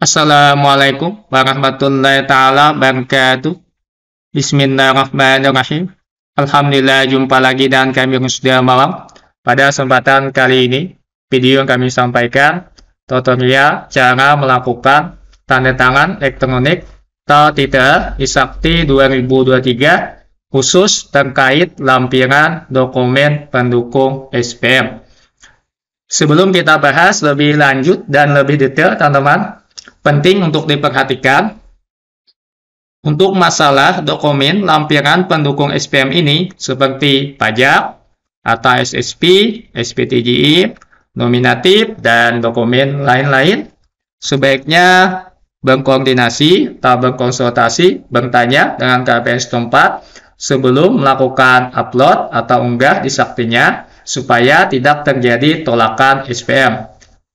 Assalamualaikum warahmatullahi taala wabarakatuh. Bismillahirrahmanirrahim. Alhamdulillah jumpa lagi dan kami sudah malam. Pada kesempatan kali ini, video yang kami sampaikan tutorial cara melakukan tanda tangan elektronik atau tidak Isakti 2023 khusus terkait lampiran dokumen pendukung SPM. Sebelum kita bahas lebih lanjut dan lebih detail, teman-teman, penting untuk diperhatikan. Untuk masalah dokumen lampiran pendukung SPM ini seperti pajak, atau SSP, SPTGI, nominatif, dan dokumen lain-lain, sebaiknya berkoordinasi atau berkonsultasi, bertanya dengan KPN setempat sebelum melakukan upload atau unggah di saktinya supaya tidak terjadi tolakan SPM.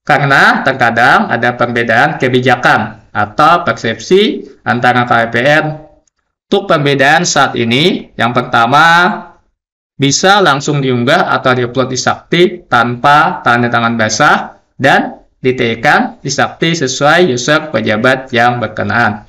Karena terkadang ada perbedaan kebijakan atau persepsi antara KPPN. Untuk perbedaan saat ini, yang pertama bisa langsung diunggah atau diupload di Sakti tanpa tanda tangan basah dan ditekan di Sakti sesuai user pejabat yang berkenaan.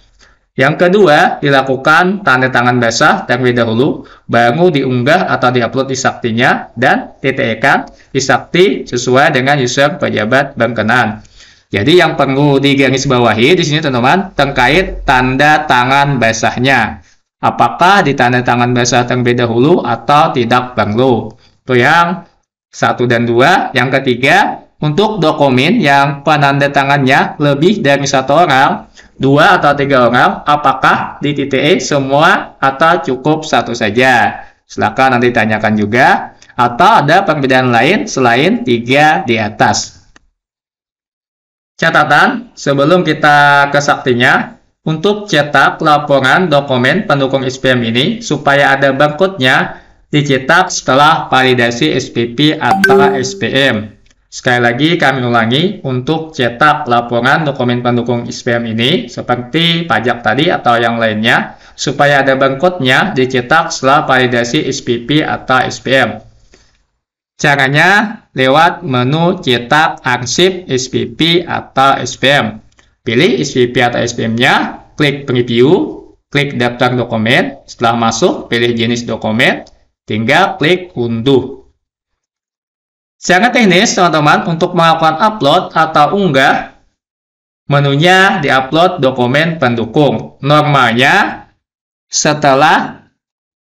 Yang kedua, dilakukan tanda tangan basah terlebih dahulu, baru diunggah atau diupload di saktinya dan titikkan di sakti sesuai dengan user pejabat berkenan. Jadi yang perlu digaris bawahi di sini teman-teman terkait tanda tangan basahnya. Apakah di tanda tangan basah terlebih dahulu atau tidak perlu? Itu yang satu dan dua. Yang ketiga, untuk dokumen yang penanda tangannya lebih dari satu orang, dua atau tiga orang, apakah di titik E semua atau cukup satu saja? Silakan nanti tanyakan juga. Atau ada perbedaan lain selain tiga di atas. Catatan, sebelum kita ke saktinya, untuk cetak laporan dokumen pendukung SPM ini, supaya ada bangkutnya dicetak setelah validasi SPP atau SPM. Sekali lagi kami ulangi, untuk cetak laporan dokumen pendukung SPM ini seperti pajak tadi atau yang lainnya, supaya ada barcode dicetak setelah validasi SPP atau SPM. Caranya lewat menu cetak arsip SPP atau SPM. Pilih SPP atau SPM-nya, klik preview, klik daftar dokumen, setelah masuk pilih jenis dokumen, tinggal klik unduh. Sangat teknis teman-teman untuk melakukan upload atau unggah menunya di upload dokumen pendukung. Normalnya setelah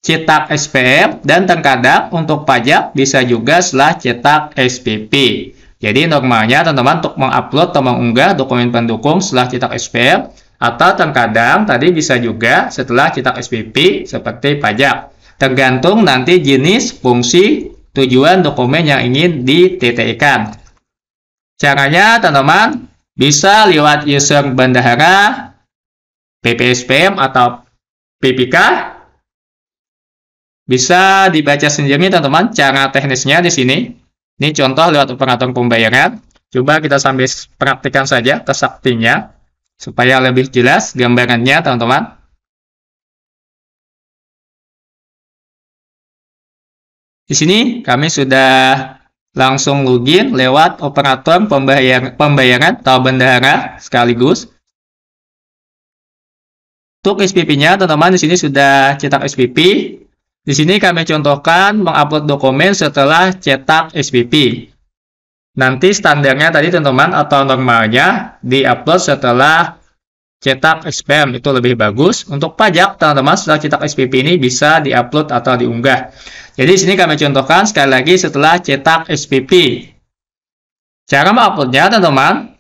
cetak SPM, dan terkadang untuk pajak bisa juga setelah cetak SPP. Jadi normalnya teman-teman untuk mengupload atau mengunggah dokumen pendukung setelah cetak SPM, atau terkadang tadi bisa juga setelah cetak SPP seperti pajak. Tergantung nanti jenis, fungsi, tujuan dokumen yang ingin dititikkan. Caranya, teman-teman, bisa lewat user bendahara, PPSPM atau PPK. Bisa dibaca sendiri, teman-teman, cara teknisnya di sini. Ini contoh lewat operator pembayaran. Coba kita sambil praktikan saja kesaktinya, supaya lebih jelas gambarannya, teman-teman. Di sini kami sudah langsung login lewat operator pembayar, pembayaran atau bendahara sekaligus. Untuk SPP-nya, teman-teman di sini sudah cetak SPP. Di sini kami contohkan mengupload dokumen setelah cetak SPP. Nanti standarnya tadi teman-teman atau normalnya diupload setelah cetak SPM itu lebih bagus. Untuk pajak, teman-teman setelah cetak SPP ini bisa diupload atau diunggah. Jadi sini kami contohkan sekali lagi setelah cetak SPP. Cara menguploadnya, teman-teman,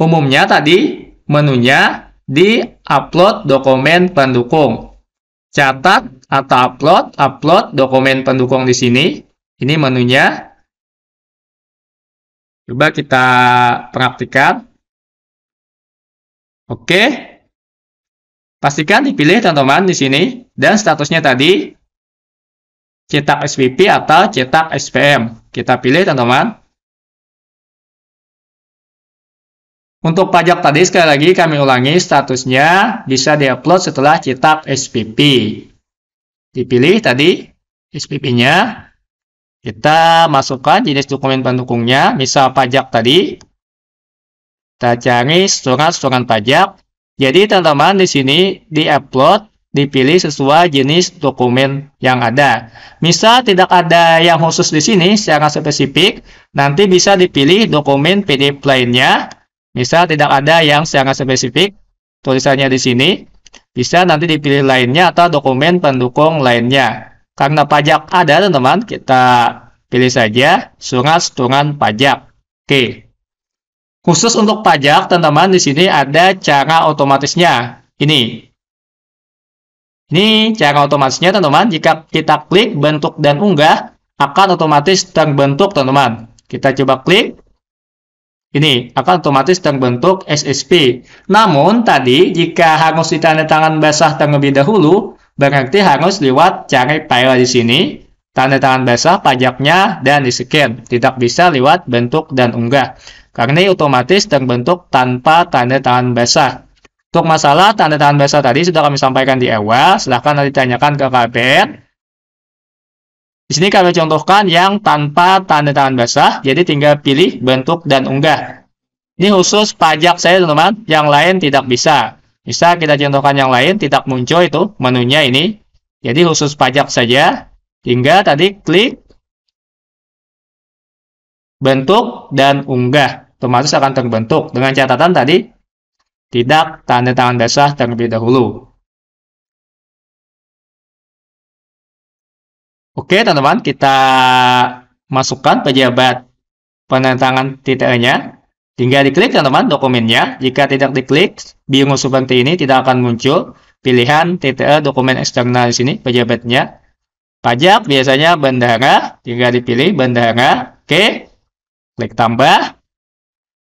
umumnya tadi menunya di upload dokumen pendukung. Catat atau upload, upload dokumen pendukung di sini. Ini menunya. Coba kita praktikan. Oke. Pastikan dipilih teman-teman di sini dan statusnya tadi cetak SPP atau cetak SPM. Kita pilih teman-teman. Untuk pajak tadi sekali lagi kami ulangi statusnya bisa diupload setelah cetak SPP. Dipilih tadi SPP-nya. Kita masukkan jenis dokumen pendukungnya, misal pajak tadi. Kita cari surat-surat pajak. Jadi teman-teman di sini di upload dipilih sesuai jenis dokumen yang ada. Misal tidak ada yang khusus di sini secara spesifik, nanti bisa dipilih dokumen PDF lainnya. Misal tidak ada yang secara spesifik tulisannya di sini, bisa nanti dipilih lainnya atau dokumen pendukung lainnya. Karena pajak ada teman-teman, kita pilih saja surat surat pajak. Oke. Khusus untuk pajak, teman-teman, di sini ada cara otomatisnya. Ini. Ini cara otomatisnya, teman-teman. Jika kita klik bentuk dan unggah, akan otomatis terbentuk, teman-teman. Kita coba klik. Ini akan otomatis terbentuk SSP. Namun, tadi jika harus ditandatangan basah terlebih dahulu, berarti harus lewat cari file di sini tanda tangan basah pajaknya dan di-scan, Tidak bisa lewat bentuk dan unggah. Karena ini otomatis terbentuk tanpa tanda tangan basah. Untuk masalah tanda tangan basah tadi sudah kami sampaikan di awal. Silahkan nanti tanyakan ke KPR. Di sini kami contohkan yang tanpa tanda tangan basah. Jadi tinggal pilih bentuk dan unggah. Ini khusus pajak saya teman-teman. Yang lain tidak bisa. Bisa kita contohkan yang lain tidak muncul itu menunya ini. Jadi khusus pajak saja. Hingga tadi klik bentuk dan unggah. Otomatis akan terbentuk. Dengan catatan tadi, tidak tanda tangan basah terlebih dahulu. Oke teman-teman, kita masukkan pejabat penentangan penantangan nya Tinggal diklik teman-teman dokumennya. Jika tidak diklik, bingung seperti ini tidak akan muncul pilihan TTE dokumen eksternal di sini pejabatnya pajak biasanya bendahara tinggal dipilih bendahara oke klik tambah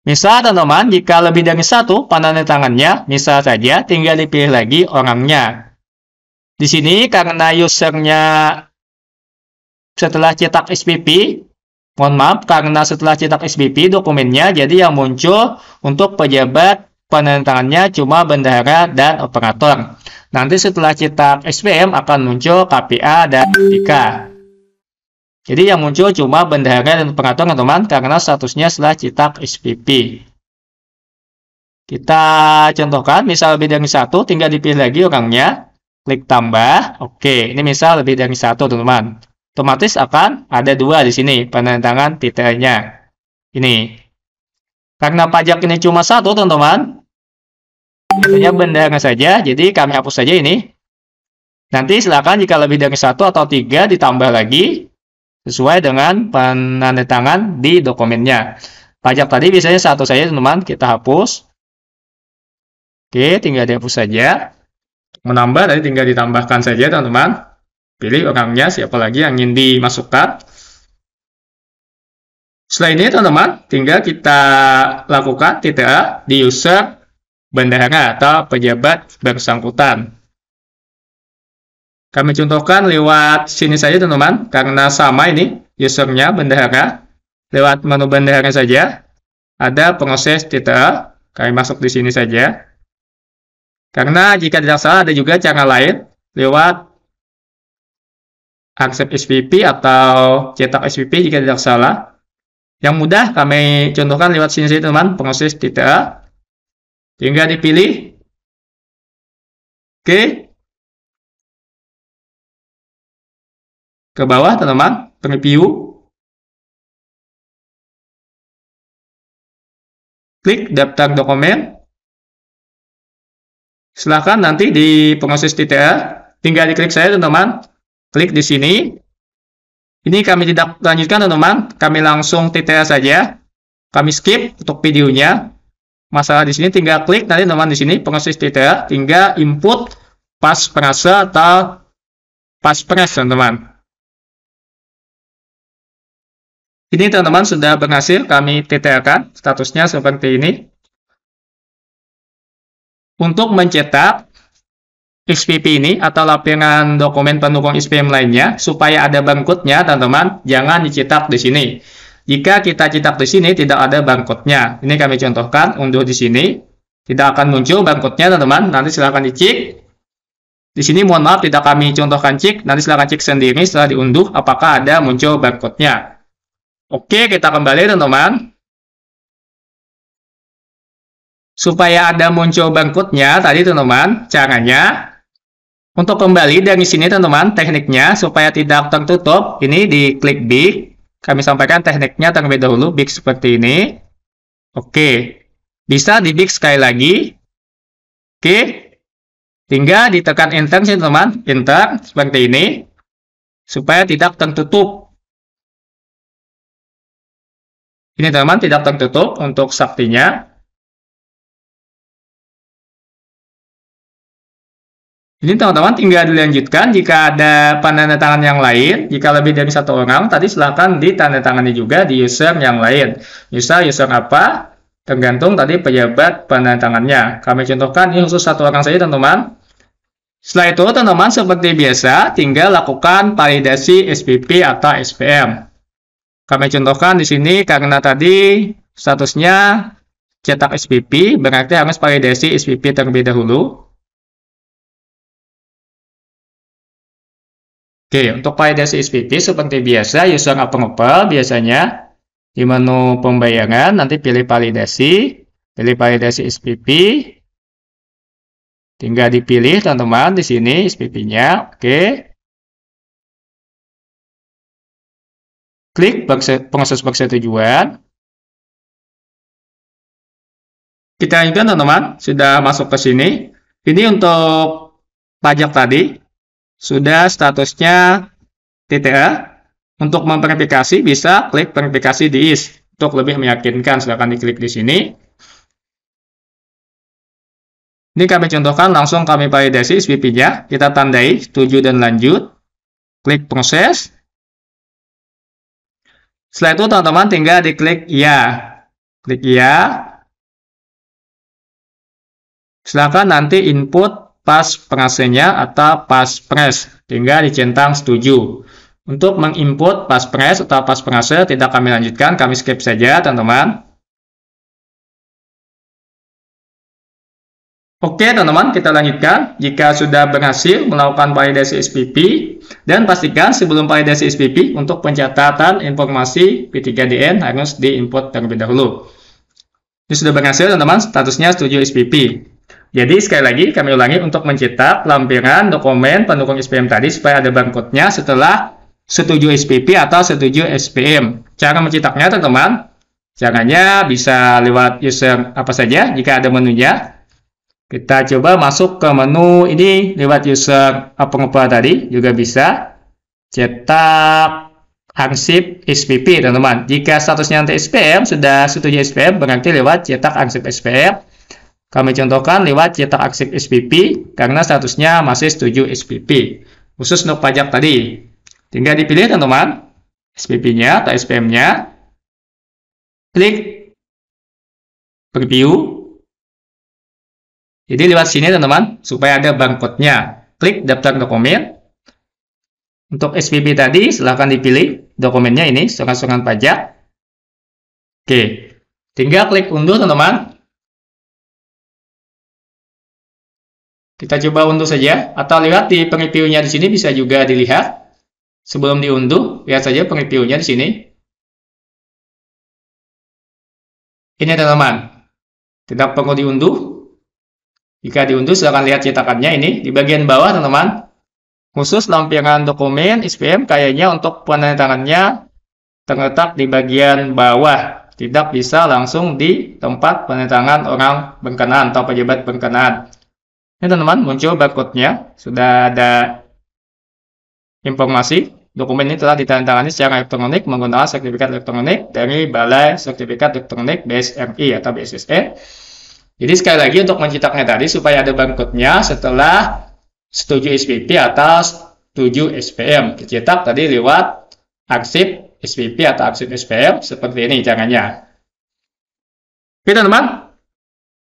misal teman-teman jika lebih dari satu tangannya misal saja tinggal dipilih lagi orangnya di sini karena usernya setelah cetak SPP mohon maaf karena setelah cetak SPP dokumennya jadi yang muncul untuk pejabat Penentangannya cuma bendahara dan operator. Nanti setelah cetak SPM akan muncul KPA dan PK. Jadi yang muncul cuma bendahara dan operator teman-teman karena statusnya setelah cetak SPP. Kita contohkan misal lebih dari satu tinggal dipilih lagi orangnya. Klik tambah. Oke, ini misal lebih dari satu teman-teman. Otomatis akan ada dua di sini penentangan titelnya. Ini karena pajak ini cuma satu, teman-teman. Biasanya bendera saja, jadi kami hapus saja ini. Nanti silakan jika lebih dari satu atau tiga ditambah lagi sesuai dengan penandatangan di dokumennya. Pajak tadi biasanya satu saja, teman-teman. Kita hapus. Oke, tinggal dihapus saja. Menambah tadi tinggal ditambahkan saja, teman-teman. Pilih orangnya, siapa lagi yang ingin dimasukkan. Setelah ini teman-teman, tinggal kita lakukan TTA di user bendahara atau pejabat bersangkutan. Kami contohkan lewat sini saja teman-teman, karena sama ini usernya bendahara. Lewat menu bendahara saja, ada proses TTA. Kami masuk di sini saja. Karena jika tidak salah ada juga cara lain lewat accept SPP atau cetak SPP jika tidak salah. Yang mudah kami contohkan lewat sini teman, proses titik Tinggal dipilih. Oke. Ke bawah teman-teman, preview. Klik daftar dokumen. Silahkan nanti di proses titik tinggal diklik saya teman-teman. Klik di sini, ini kami tidak lanjutkan teman-teman, kami langsung TTA saja. Kami skip untuk videonya. Masalah di sini tinggal klik nanti teman-teman di sini proses TTA, tinggal input pas perasa atau pas pres teman-teman. Ini teman-teman sudah berhasil kami TTA kan, statusnya seperti ini. Untuk mencetak, XPP ini atau lampiran dokumen pendukung SPM lainnya supaya ada bangkutnya teman-teman jangan dicetak di sini jika kita cetak di sini tidak ada bangkutnya ini kami contohkan unduh di sini tidak akan muncul bangkutnya teman-teman nanti silahkan dicek di sini mohon maaf tidak kami contohkan cek nanti silahkan cek sendiri setelah diunduh apakah ada muncul bangkutnya oke kita kembali teman-teman supaya ada muncul bangkutnya tadi teman-teman caranya untuk kembali dari sini teman-teman, tekniknya supaya tidak tertutup, ini di klik big. Kami sampaikan tekniknya terlebih dahulu, big seperti ini. Oke, bisa di big sekali lagi. Oke, tinggal ditekan enter sih teman-teman, enter seperti ini. Supaya tidak tertutup. Ini teman-teman tidak tertutup untuk saktinya. Jadi teman-teman tinggal dilanjutkan jika ada tangan yang lain, jika lebih dari satu orang, tadi silakan ditandatangani juga di user yang lain. User user apa? Tergantung tadi pejabat tangannya Kami contohkan ini khusus satu orang saja teman-teman. Setelah itu teman-teman seperti biasa tinggal lakukan validasi SPP atau SPM. Kami contohkan di sini karena tadi statusnya cetak SPP berarti harus validasi SPP terlebih dahulu. Oke, untuk validasi SPP seperti biasa, user open open biasanya di menu pembayaran, nanti pilih validasi, pilih validasi SPP, tinggal dipilih teman-teman di sini SPP-nya, oke. Klik proses persetujuan. Kita lanjutkan teman-teman, sudah masuk ke sini. Ini untuk pajak tadi, sudah statusnya TTA. Untuk memverifikasi bisa klik verifikasi di is untuk lebih meyakinkan. Silahkan diklik di sini. Ini kami contohkan langsung kami validasi SPP-nya. Kita tandai setuju dan lanjut. Klik proses. Setelah itu teman-teman tinggal diklik ya. Klik ya. Silahkan nanti input pas presenya atau pas pres sehingga dicentang setuju. Untuk menginput pas pres atau pas prase tidak kami lanjutkan, kami skip saja teman-teman. Oke teman-teman, kita lanjutkan. Jika sudah berhasil melakukan validasi SPP, dan pastikan sebelum validasi SPP untuk pencatatan informasi P3DN harus diinput terlebih dahulu. Ini sudah berhasil teman-teman, statusnya setuju SPP. Jadi sekali lagi kami ulangi untuk mencetak lampiran dokumen pendukung SPM tadi supaya ada barcode setelah setuju SPP atau setuju SPM. Cara mencetaknya teman-teman, caranya bisa lewat user apa saja jika ada menunya. Kita coba masuk ke menu ini lewat user apa-apa tadi juga bisa cetak arsip SPP teman-teman. Jika statusnya nanti SPM sudah setuju SPM berarti lewat cetak arsip SPM kami contohkan lewat cetak arsip SPP karena statusnya masih setuju SPP. Khusus untuk pajak tadi. Tinggal dipilih teman-teman SPP-nya atau SPM-nya. Klik preview. Jadi lewat sini teman-teman supaya ada barcode Klik daftar dokumen. Untuk SPP tadi silahkan dipilih dokumennya ini, surat-surat pajak. Oke, tinggal klik unduh teman-teman. Kita coba unduh saja atau lihat di pengipiunya di sini bisa juga dilihat. Sebelum diunduh, lihat saja pengipiunya di sini. Ini ada teman. Tidak perlu diunduh. Jika diunduh, silahkan lihat cetakannya ini di bagian bawah, teman-teman. Khusus lampiran dokumen SPM kayaknya untuk penandatangannya terletak di bagian bawah. Tidak bisa langsung di tempat penandatangan orang berkenaan atau pejabat berkenaan. Ini teman-teman muncul barcode-nya, sudah ada informasi. Dokumen ini telah ditandatangani secara elektronik menggunakan sertifikat elektronik dari Balai Sertifikat Elektronik BSRI atau BSSE. Jadi sekali lagi untuk mencetaknya tadi supaya ada barcode-nya setelah setuju SPP atau setuju SPM. Dicetak tadi lewat arsip SPP atau arsip SPM seperti ini caranya. Oke teman-teman,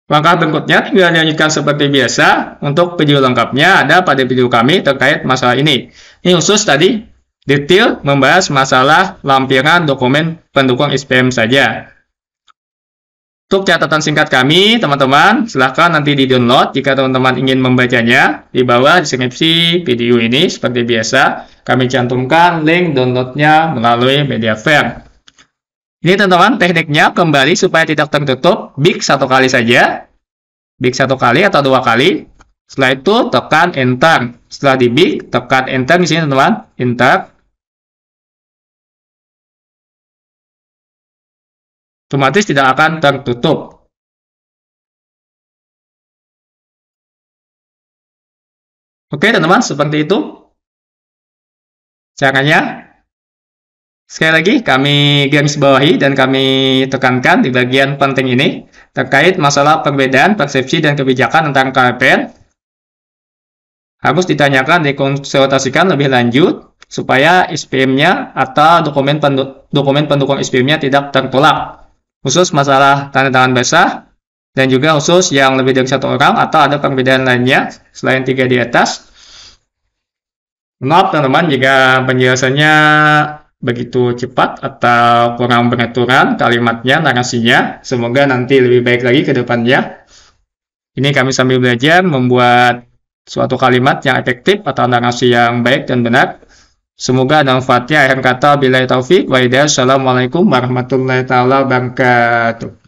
Langkah berikutnya tinggal nyanyikan seperti biasa. Untuk video lengkapnya ada pada video kami terkait masalah ini. Ini khusus tadi detail membahas masalah lampiran dokumen pendukung SPM saja. Untuk catatan singkat kami, teman-teman, silahkan nanti di-download jika teman-teman ingin membacanya. Di bawah deskripsi video ini, seperti biasa, kami cantumkan link downloadnya melalui Mediafire. Ini teman-teman tekniknya kembali supaya tidak tertutup, big satu kali saja. Big satu kali atau dua kali. Setelah itu tekan enter. Setelah di big, tekan enter di sini teman-teman. Enter. Otomatis tidak akan tertutup. Oke teman-teman, seperti itu caranya. Sekali lagi kami garis bawahi dan kami tekankan di bagian penting ini terkait masalah perbedaan persepsi dan kebijakan tentang KPR harus ditanyakan dikonsultasikan lebih lanjut supaya SPM-nya atau dokumen pendu dokumen pendukung SPM-nya tidak tertolak khusus masalah tanda tangan basah dan juga khusus yang lebih dari satu orang atau ada perbedaan lainnya selain tiga di atas maaf teman-teman jika penjelasannya begitu cepat atau kurang pengaturan kalimatnya, narasinya. Semoga nanti lebih baik lagi ke depannya. Ini kami sambil belajar membuat suatu kalimat yang efektif atau narasi yang baik dan benar. Semoga ada manfaatnya. Akhir kata, bila taufik, waidah. Assalamualaikum warahmatullahi wabarakatuh.